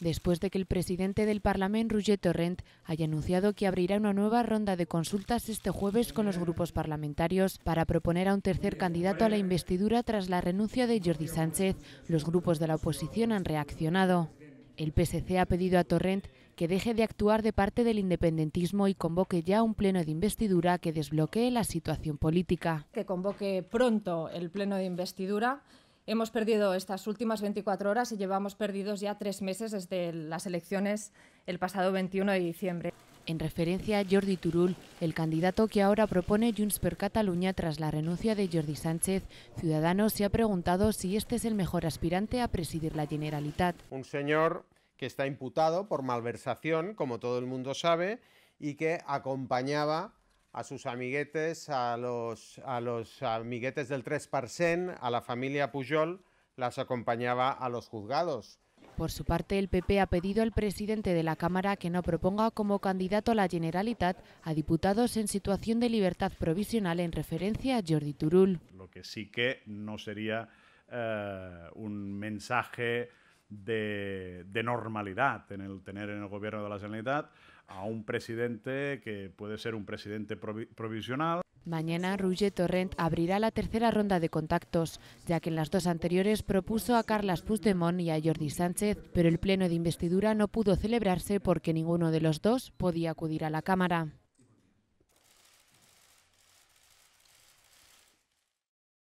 después de que el presidente del Parlamento, Roger Torrent, haya anunciado que abrirá una nueva ronda de consultas este jueves con los grupos parlamentarios para proponer a un tercer candidato a la investidura tras la renuncia de Jordi Sánchez, los grupos de la oposición han reaccionado. El PSC ha pedido a Torrent que deje de actuar de parte del independentismo y convoque ya un pleno de investidura que desbloquee la situación política. Que convoque pronto el pleno de investidura Hemos perdido estas últimas 24 horas y llevamos perdidos ya tres meses desde las elecciones el pasado 21 de diciembre. En referencia a Jordi Turul, el candidato que ahora propone Junts per Catalunya tras la renuncia de Jordi Sánchez, Ciudadanos se ha preguntado si este es el mejor aspirante a presidir la Generalitat. Un señor que está imputado por malversación, como todo el mundo sabe, y que acompañaba a sus amiguetes, a los, a los amiguetes del 3%, a la familia Pujol, las acompañaba a los juzgados. Por su parte, el PP ha pedido al presidente de la Cámara que no proponga como candidato a la Generalitat a diputados en situación de libertad provisional en referencia a Jordi Turul. Lo que sí que no sería eh, un mensaje de, normalidad en el tener en el gobierno de la sanidad a un presidente que puede ser un presidente provisional. Mañana Ruge Torrent abrirá la tercera ronda de contactos, ya que en las dos anteriores propuso a Carles Puigdemont y a Jordi Sánchez, pero el pleno de investidura no pudo celebrarse porque ninguno de los dos podía acudir a la Cámara.